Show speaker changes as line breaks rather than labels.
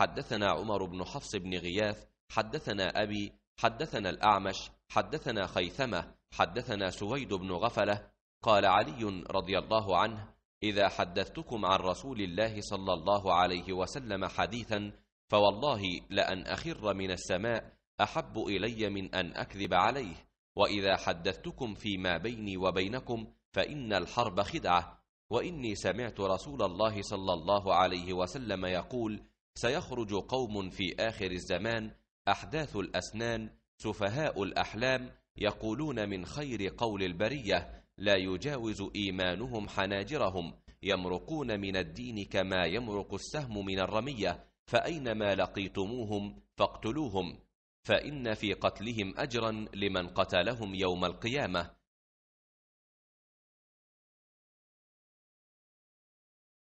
حدثنا عمر بن حفص بن غياث حدثنا أبي حدثنا الأعمش حدثنا خيثمة حدثنا سويد بن غفلة قال علي رضي الله عنه إذا حدثتكم عن رسول الله صلى الله عليه وسلم حديثا فوالله لأن أخر من السماء أحب إلي من أن أكذب عليه وإذا حدثتكم فيما بيني وبينكم فإن الحرب خدعة وإني سمعت رسول الله صلى الله عليه وسلم يقول سيخرج قوم في آخر الزمان أحداث الأسنان سفهاء الأحلام يقولون من خير قول البرية لا يجاوز إيمانهم حناجرهم يمرقون من الدين كما يمرق السهم من الرمية فأينما لقيتموهم فاقتلوهم فإن في قتلهم أجرا لمن قتلهم يوم القيامة